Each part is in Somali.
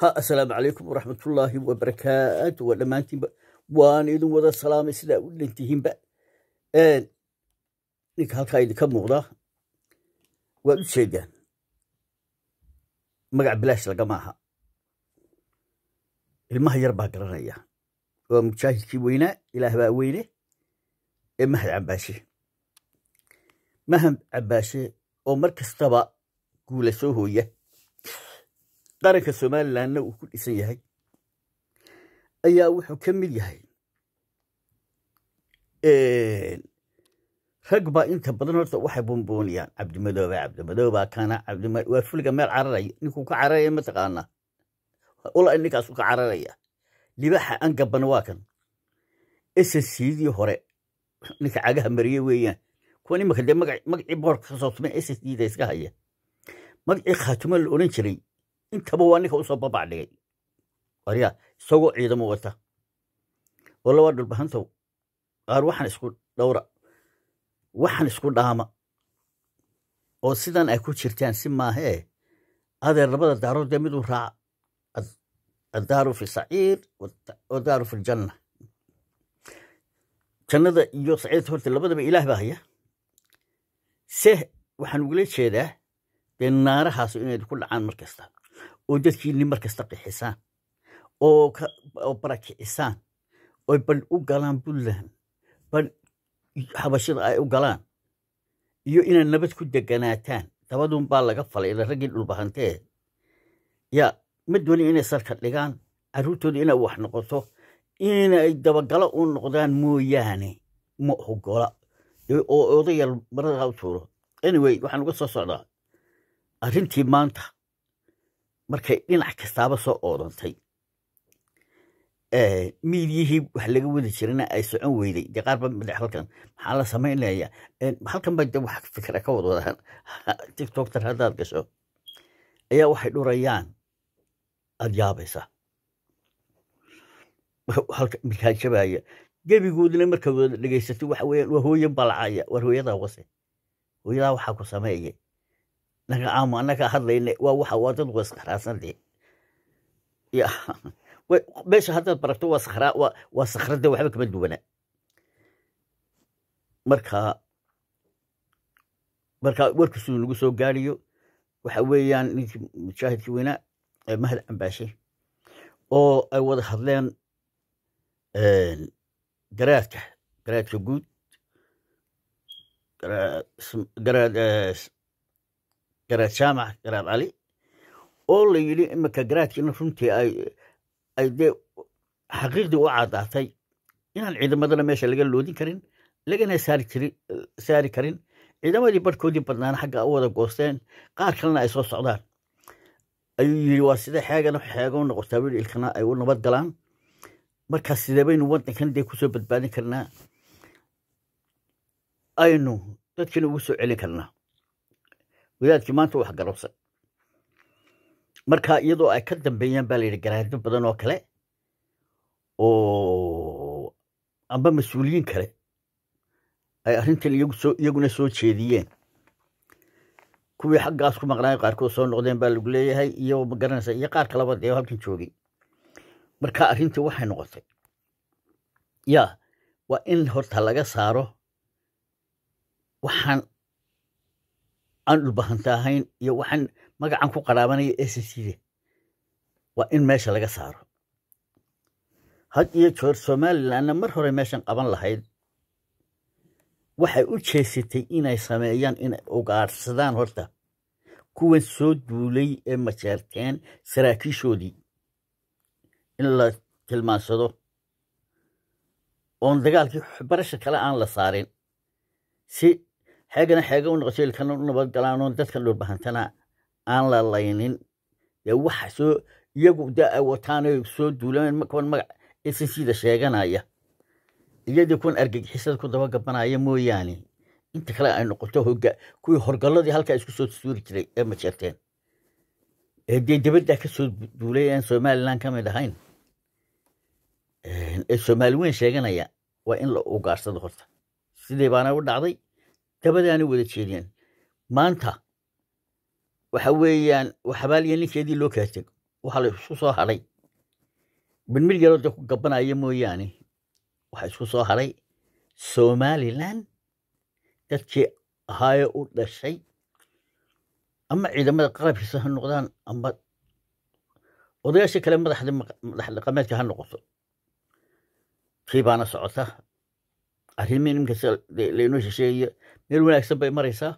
ha asalaamu calaykum waraxmatullaahi wabarakaatu waa dhammaantiinba waan idin wada salaamay sidaa u dhantihiinba ninka halkaa idinka muuqda waad u sheegaan magac bilaash lagama aha ilmaha yar baa garanaya waa mujaahidkii weynaa ilaah baa weyne ee mahad cabaashe mahad cabaashe oo mar kastaba guula soo hooya qaranka somalilandna uu ku dhisan yahay ayaa wuxuu ka mid yahay rag baa inta badan horta waxay bombooniyaan cabdimadooba cabdimadooba kana cabdimwaa fuliga meel cararaya ninkuu ka cararaya mataqaanaa ula ninkaasu ka cararaya libaaxa aan waa kan ssdii hore ninka cagaha mariye weeyaan kuwan imanka dee magacii boorka ka soo tumay ssdda iska haya magacii khaatuma la odhan jiray intaba waa ninka usoo dhigay arya isagoo ciidamo wata oo labaa dhulbahantow qaar waxaan isku dhowra waxaan isku dhaama oo sidan ay ku jirtaan si maahee adeer labada daarood dee miduu raaca addaaru fi saciir wadaaru fi ljanna jannada iyo saciirta horta labadaba ilaah baa haya se waxaan ugula jeedaa dee naarahaas inay ku dhacaan markasta oo dadkiinni markasta qixisaan oo barakicisaan oy bal u galaan puntland bal xabashada ay u galaan iyo inaad nabad ku deganaataan dabadunbaa laga falayda raggii dhulbahantee yaa ma dooni inay salka dhigaan carruurtooda inay wax noqoto inay dabagalo u noqdaan mooyaane ma ogola oo odayal maradaha u tuuro anyway waxaan uga soo socdaa arrintii maanta markay dhinac kastaaba soo oodantay eh, miidyihii wax laga wadi jirana ay socon weyday dee qaarba madax halkan maxaa la samaynaya eh, halkan de wax fikra ka wad tiktoktar haddaad gasho ayaa waxay dhurayaan aad yaabaysa halka markaa jabaya gebigoodina markaa wada dhegaysato waxa weeyaan waa hooyo balacaya war hooyadaa wase hooyadaa waxaa ku sameeye naga aamo anaga hadlayne waa waxa waa dad wasakhraasande ya meesha haddaad baragto waa sakhraa waa waa sakhrade waxba kama duwana marka marka warkiisu nagu soo gaariyo waxa weeyaan ninkii mujaahidkii weynaa ee mahad cambaashe oo ay wada hadleen garaadka garaadka guud garaad garaad jaamac garaad cali oo la yidhi iminka garaadkiina runtii ay dee xaqiiqdii u caddaatay inaan ciidamadana meesha laga loodin karin lagana saari karin ciidamadii barhkoodii badnaana xagga u wada goosteen qaar kalena ay soo socdaan ayuu yidhi waa sida xeegana xeego noqotaa wiil ilkana ay u nabad galaan markaas sidee baynu dee kusoo badbaadin karnaa aynu dadkiina ugu soo celin karnaa wadaadkii maanta wax galabsan marka iyadoo ay ka dambeeyeen baa layidhi garaadno badan oo kale oo amba mas-uuliyiin kale ay arrintan iyaguna soo jeediyeen kuwii xaggaas ku maqnaayo qaarkood soo noqdeen baa lagu leeyahay iyo ma iyo qaar kalaba dee halkan joogay marka arrintii waxay noqotay ya waa in horta laga saaro waxaan aan dhulbahanta iyo waxaan magacan ku qaraabanaya eesasiida waa in meesha laga saaro had iyo joor somalilanna mar hore meeshan qaban lahayd waxay u jeesatay inay sameeyaan inay ugaadhsadaan horta kuwan soo duulay ee majeerteen saraakiishoodii in la tilmaansado oon dagaalkii barasha kale aan la saarin si xeegana xeega u noqoto ilkana u nabad galaanoo dadkan dhulbahantana aan la laynin dee waxa iyagu de ay wataanay soo duulameen kuwan magac isin siida sheeganaya iyadii kuwan argagixisada ku dabagabanaya mooyaane inta kale ay noqoto hoga kuwii horgalladii halkaa isku soo tuuri jiray ee majeerteen ee dee dabaddaa duulay aan somalilan ka ahayn ee soomaali weyn sheeganaya waa in la ugaarsado horta sidii baana u dhacday dabadaana wada jeedeen maanta waxa weeyaan xabaaliya ninkeedii loo kala tego waxaa la isku soo haray midmid yaroo dee ku gabanaya mooyaane waxaa isku soo haray somalilan dadkii ahaayo u dhashay ama ciidamada qarabkiisa ha noqdaan ama odayaasha kale madaxda madax dhaqameedka ha noqoto kii baana socota arrimi nimkas laynoo shisheeyo meel wanaagsan bay maraysaa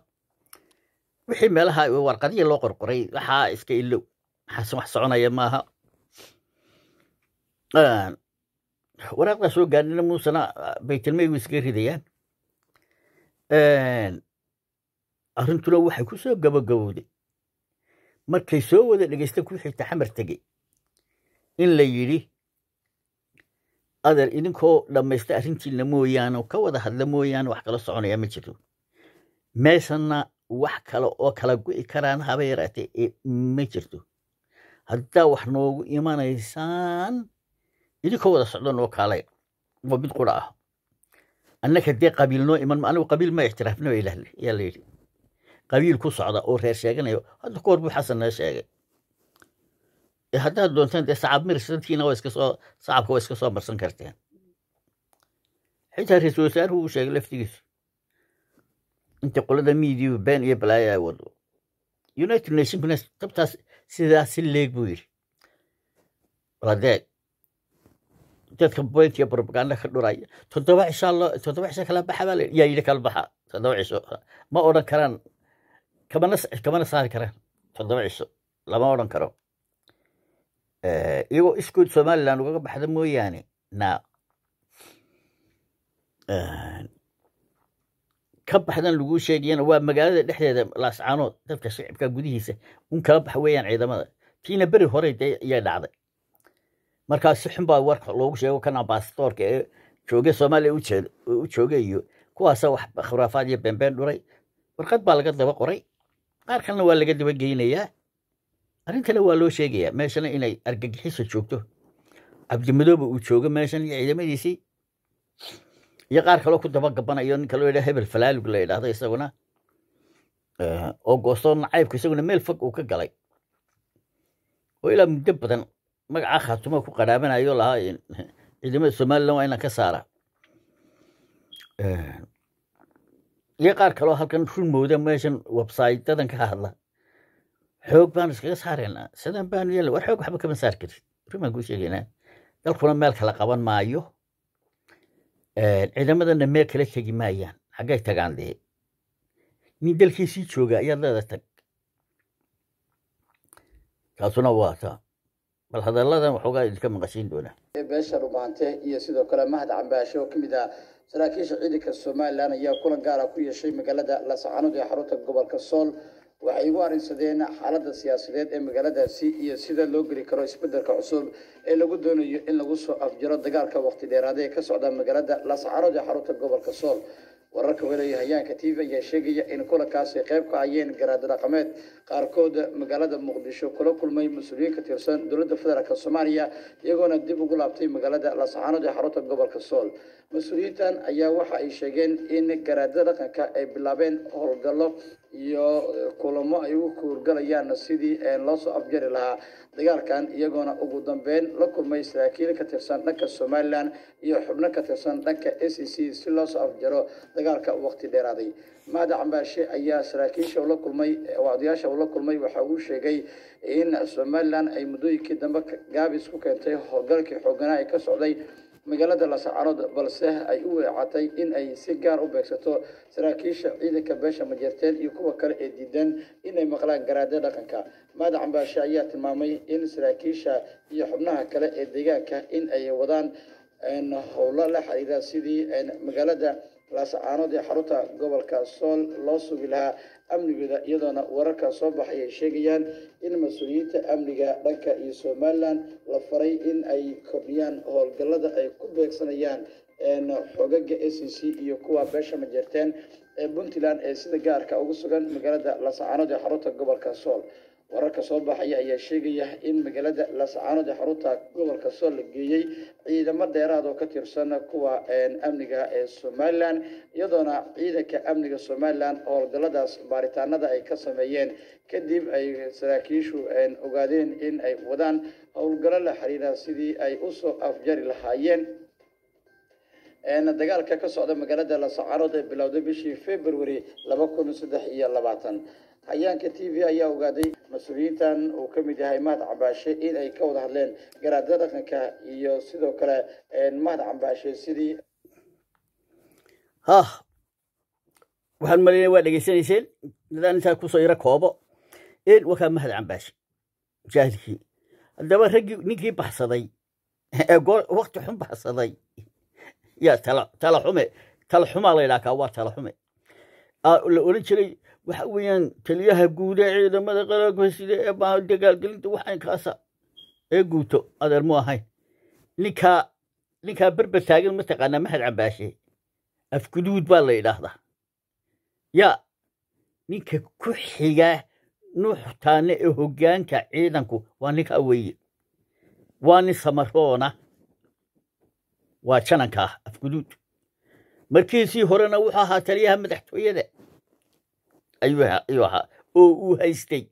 wixii meelaha warqadiya loo qorqoray waxaa iska ilow waxaas wax soconaya maaha waraaqdaa soo gaarnina muusena ah, baytilmeygu iskaga ridayaan arrintuna waxay ku soo gabagabowday markay soo wada dhegeysta ku xigta xamar tegey in la yidhi adeer idinkoo dhammaysta arrintiina mooyaane ka wada hadla mooyaane wax kala soconaya ma jirto meeshanna wax kale oo kala go'i karaan haba yaraatee ee ma jirto haddaa wax noogu imanaysaan idinkoo wada socdo noo kaalay waa mid qura ah annaka dee qabiil noo iman anigu qabiil ma ixtiraafna yaa la yidhi qabiil ku socda oo reer sheeganayo hadda ka buu xasan noo sheegay e, haddaad doonteen dee sacab mirsantiina waa iska soo sacabka waa iska soo marsan karteen xitaa ra-isul wasaaruhu uu sheegay laftigiisu inta qolada miidiyu been iyo balaaya ay wado united nation tabtaas sidaasi si leeg buu yidhi waladeed dadka boynt iyo ka dhuraya toddoba cishaa loo toddoba cisho kala baxa baa yaa yidhi kala baxa toddoba cisho ma odhan karaan kamana kamana saari karaan toddoba cisho lama odhan karo iyagoo iskuud somaliland ugaga baxda mooyaane na ka baxdan laguu sheegayana waa magaalada dhexdeeda laascaanood dalka shicibka gudihiisa un kala bax weeyaan ciidamada tiina beri horey dee iyaa dhacday markaasi xunbaa warka loogu sheego kan ambasadoorka ee jooge soomaaliya u jooga iyo kuwaasa wax khuraafaad iyo beenbeen dhuray warqad baa laga daba qoray qaar kalena waa laga daba geynayaa arrintana waa loo sheegayaa meeshana inay argagixiso joogto cabdimadooba uu joogo meeshan iyo ciidamadiisii iyo qaar kaloo ku dabagabanayo nin kaloo yidha hebel falaalug la yidhahdo isaguna eh, oo goostoon caybku isaguna meel fog uu ka galay oo ilaa muddo badan magacaa khaatumo ku qadhaabanayo lahaa ciidamada somalilan waa inaan ka saara eh, iyo qaar kaloo halkan run mooda meeshan websaydadan ka hadla xoog baanu iskaga saaraynaa sidaan baanu yeelna war xoog waxba kama saar karin rumaan kuu sheegaynaa dalkuna meel kala qaban maayo ciidamadana meel kala tegi maayaan xaggay tagaan dee nin dalkiisii jooga ayaad leeda tag taasuna waa bal hadaladan waxoogaa idinka maqashiin doonaa beesha rumaante iyo sidoo kale mahad cambaasho oo ka mid ah saraakiisha ciidanka somalilan ayaa kulan gaara ah ku yeeshay magaalada laascaanood ee xarunta gobolka sool waxay igu arinsadeen xaaladda siyaasadeed ee magaaladaasi iyo sida loo geli karo isbeddelka cusub ee lagu doonayo in lagu soo afjaro dagaalka waqti dheeraada ee ka socda magaalada laascarood ee xarunta gobolka sool wararka weleya hayaanka t v ayaa sheegaya in kulankaasi qayb ka hayeen garaad dhaqameed qaarkood magaalada muqdisho kula kulmay mas-uuliyiin ka tirsan dowladda federaalk soomaaliya iyagoona dib ugu laabtay magaalada laascaanood ee xarunta gobolka sool mas-uuliyiintan ayaa waxa ay sheegeen in garaadada dhaqanka ay bilaabeen howlgallo iyo kulamo ay ugu kuurgalayaanna sidii loo soo afjari lahaa dagaalkan iyagoona ugu dambeyn la kulmay saraakiil ka tirsan dhanka somalilan iyo xubno ka tirsan dhanka a c c si loo soo afjaro dagaalka waqti dheeraaday maada cambaashe ayaa saraakiisha la kulmay odayaasha la kulmay waxa uu sheegay in somalilan ay muddooyinkii dambe gaabis ku keentay howlgalkii xooganaa ay ka socday magaalada lasacarood balse ay u weecatay in ay si gaar u beegsato saraakiisha ciidanka beesha majeerteed iyo kuwa kale ee diidan inay maqlaan garaadya dhaqanka maadacan baashe ayaa tilmaamay in saraakiisha iyo xubnaha kale ee deegaanka in ay wadaan howlo la xiriira sidii magaalada laascaanood ee xarunta gobolka sool loo sugi lahaa amnigooda iyadoona wararka soo baxay ay sheegayaan in mas-uuliyiinta amniga dhanka iyo somalilan la faray in ay kordhiyaan howlgallada ay ku beegsanayaan xogaga a c c iyo kuwa beesha majeerteen ee puntland ee sida gaarka ugu sugan magaalada laascaanood ee xarunta gobolka sool wararka soo baxaya ayaa sheegaya in magaalada lascaanood ee xarunta gobolka soo la geeyey ciidamo dheeraad oo ka tirsan kuwa amniga ee somalilan iyadoona ciidanka amniga somalilan howlgalladaas baaritaanada ay ka sameeyeen kadib ay saraakiishu ogaadeen in ay wadaan howlgallo la xiriira sidii ay usoo afjari lahaayeen dagaalka ka socda magaalada laascaanood ee bilowday bishii february laba kun saddex iyo labaatan hayaanka t v ayaa ogaaday mas-uuliyiintan uu ka mid yahay mahad cambaashe in ay ka wada hadleen garaadada dhaqanka iyo sidoo kale mahad cambaashe sidii hah waxaan malaynaya waa dhegeysanayseen dadaan intaa kusoo iro koobo een wakaa mahad cambaashe jaahilkii haddaba raggii ninkii baxsaday ee xun baxsaday yaa tala xume tala xumaa la yidhaahkaa waa tala xume ah, la odhan jiray waxa weeyaan taliyaha guud ee ciidamada qaranka sida ee dagaalgelinta waxaan kaasa ee guuto adeer mu ahayn ninkaa ninkaa berber taagan mataqaanaa maxad cambaashe afguduud baa la yidhaahdaa yaa ninka ku xigaa nuuxtaane ee hoggaanka ciidanku waa ninkaa weeye waa nin samaroona waa janankaa ah, afguduud markiisii horena wuxuu ahaa taliyaha madaxtooyada ayuu ahaa oo uu haystay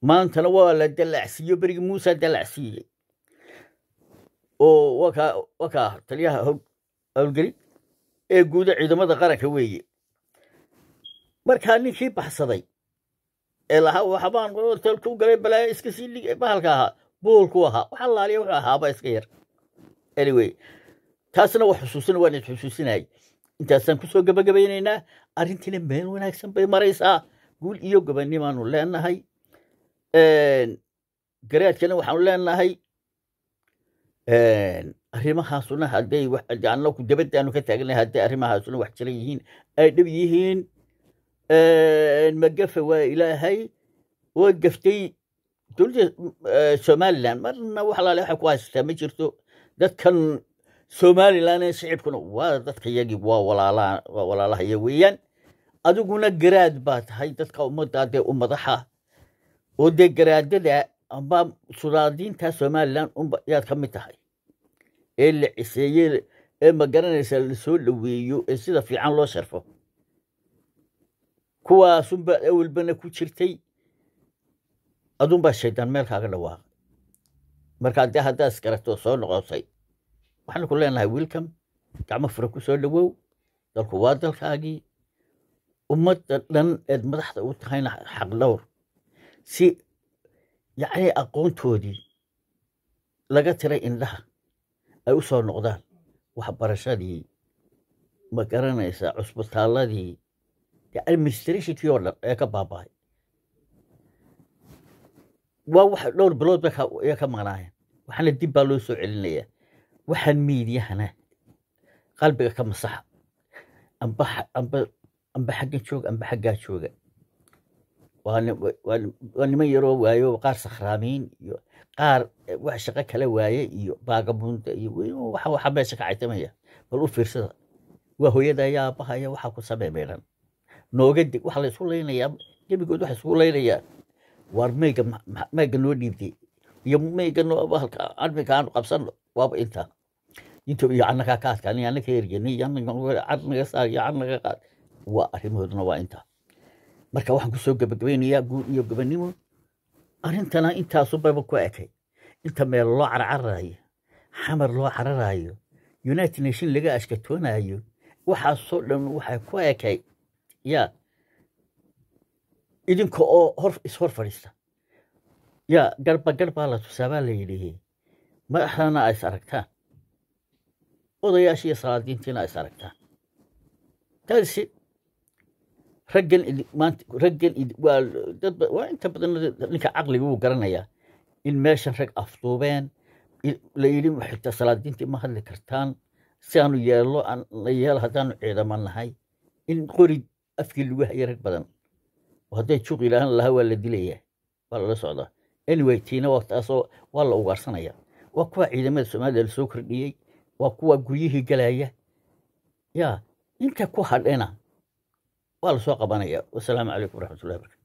maantana waa la dalacsiiyo berigii muusa dalacsiiyey oo waa kaa taliyaha howlgeli ee guuda ciidamada qaranka weeye markaa ninkii baxsaday ee lahaa waxbaan tolkuu galay balaayo iska sii dhig bahalka ahaa boolku ahaa wax allaaliya wuxuu ahaaba iska yar anyway taasna wax xusuusin waan id xusuusinayay intaasaan kusoo gabagabaynaynaa arintiina meel wanaagsan bay maraysaa guul iyo gobanimaanu leenahay garaadkana waxaanu leenahay arrimahaasuna hadayanaku dabadaanu ka taaganahay hadday arrimahaasuna wax jiran yihiin ay dhab yihiin magafa waa ilaahay waa gaftay dowladda e, somalilan marna waxalaale waxa ku haysataa ma jirto dadkan somalilan shicibkuna waa dadka yagii waa walaalahaya weeyaan adiguna garaad baa tahay dadka ummaddaa dee u madaxa oo dee garaadada amba sudaadiinta somalilan unba yaad ka mid tahay ee la ciseeye ee magaranaysaa lasoo dhaweeyo ee sida fiican loo sharfo kuwaasunbaad awelbana ku jirtay adunbaa shaydaan meelkaaga dhawaaqay markaa dee haddaad isgarato soo noqotay waxaanu ku leenahay wilcom gacmo fura ku soo dhowow dalku waa dalkaagii ummadda dhan eed madaxda u tahayna xaq dhowr si yacnii aqoontoodii laga tiray indhaha ay u soo noqdaan waxbarashadii ma garanaysaa cusbitaaladii administrationkii oo dhan ee ka baabahay waa wax dhowr bilood bay ka maqnaayeen waxaana dib baa loo soo celinayaa waxaan miidiyahana qalbiga ka masaxa amba xaggan jooga amba xaggaa jooga waa niman yaroo waayo qaar sakhraamiin iyo qaar eh, wax shaqo kala waaye iyo baagabunda iyo waxa meesha ka caytamaya bal u fiirsada waa hooyadaya aabahaya waxaa ku samee meedhan nooga waxa la isku gebigood waxa isku laynayaan waar mayga mayga noo dhiibtay iyo mayga noo halka armiga aanu qabsanno waaba intaa inta iyo cadnakaa marka waxaan kusoo gabagabaynayaa guur iyo gabanimo arrintana intaasubayba ku ekay inta meel loo carcaraayo xamar loo cararayo united nation laga ashkatoonayo waxaasoo dhan waxay ku ekay yaa idinka oo hor ishor fadhiista yaa garba garbaa la tusaabaa la yidhihi madaxdana a is aragtaan odayaasha iyo salaadiintiina is aragtaan taasi raggan raggan waa inta badan ninka caqliga wuu garanayaa in meeshan rag afduubeen layidhi xigta salaadiintii ma hadli kartaan si aanu yeello la yeelo haddaanu ciidaman nahay in qori afkii lagu hayay rag badan hadday juuq ilaahan lahaa waa la dilayaa waa lala socdaa anyway tiina waa taasoo waa la ugaarsanaya waa kuwa ciidamada soomaalida la kordhiyey waa kuwa guryihii galaya ya inta ku hadhena waa la soo qabanaya wasalaamu calaykum waraxmatullahi barkatu